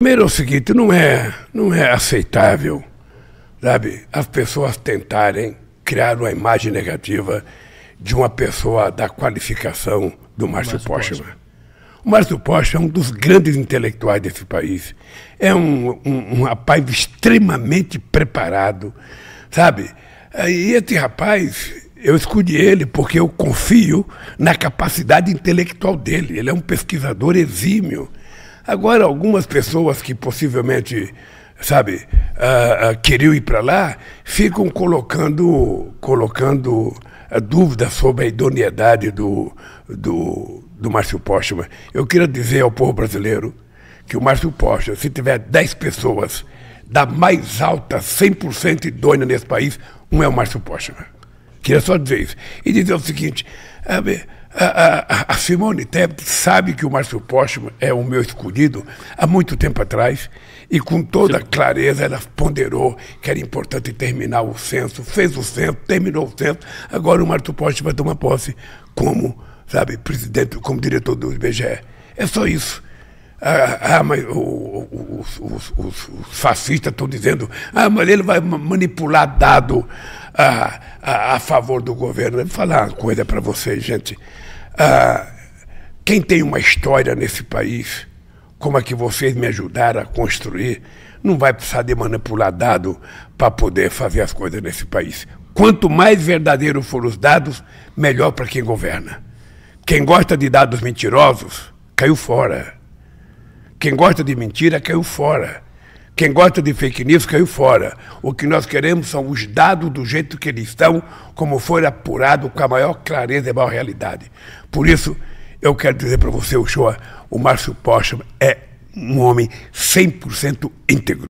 Primeiro é o seguinte, não é, não é aceitável, sabe, as pessoas tentarem criar uma imagem negativa de uma pessoa da qualificação do Márcio Postman. O Márcio Postman é um dos grandes intelectuais desse país. É um, um, um rapaz extremamente preparado, sabe? E esse rapaz, eu escolhi ele porque eu confio na capacidade intelectual dele. Ele é um pesquisador exímio. Agora, algumas pessoas que possivelmente, sabe, uh, uh, queriam ir para lá, ficam colocando, colocando a ah, dúvida sobre a idoneidade do, do, do Márcio Postman. Eu queria dizer ao povo brasileiro que o Márcio Postman, se tiver 10 pessoas da mais alta 100% idônea nesse país, um é o Márcio Postman. Queria é só dizer isso. E dizer o seguinte: a, a, a Simone Tebet sabe que o Márcio Postman é o meu escolhido há muito tempo atrás e com toda clareza ela ponderou que era importante terminar o censo, fez o censo, terminou o censo, agora o Márcio Postman vai tomar posse como, sabe, presidente, como diretor do IBGE. É só isso. Ah, ah, mas os, os, os, os fascistas estão dizendo, ah, mas ele vai manipular dado a, ah, a, a favor do governo. vou falar uma coisa para vocês, gente. Ah, quem tem uma história nesse país, como é que vocês me ajudaram a construir, não vai precisar de manipular dado para poder fazer as coisas nesse país. Quanto mais verdadeiros forem os dados, melhor para quem governa. Quem gosta de dados mentirosos, caiu fora. Quem gosta de mentira caiu fora. Quem gosta de fake news caiu fora. O que nós queremos são os dados do jeito que eles estão, como foi apurado com a maior clareza e maior realidade. Por isso, eu quero dizer para você, Uchoa, o Márcio Pocha é um homem 100% íntegro.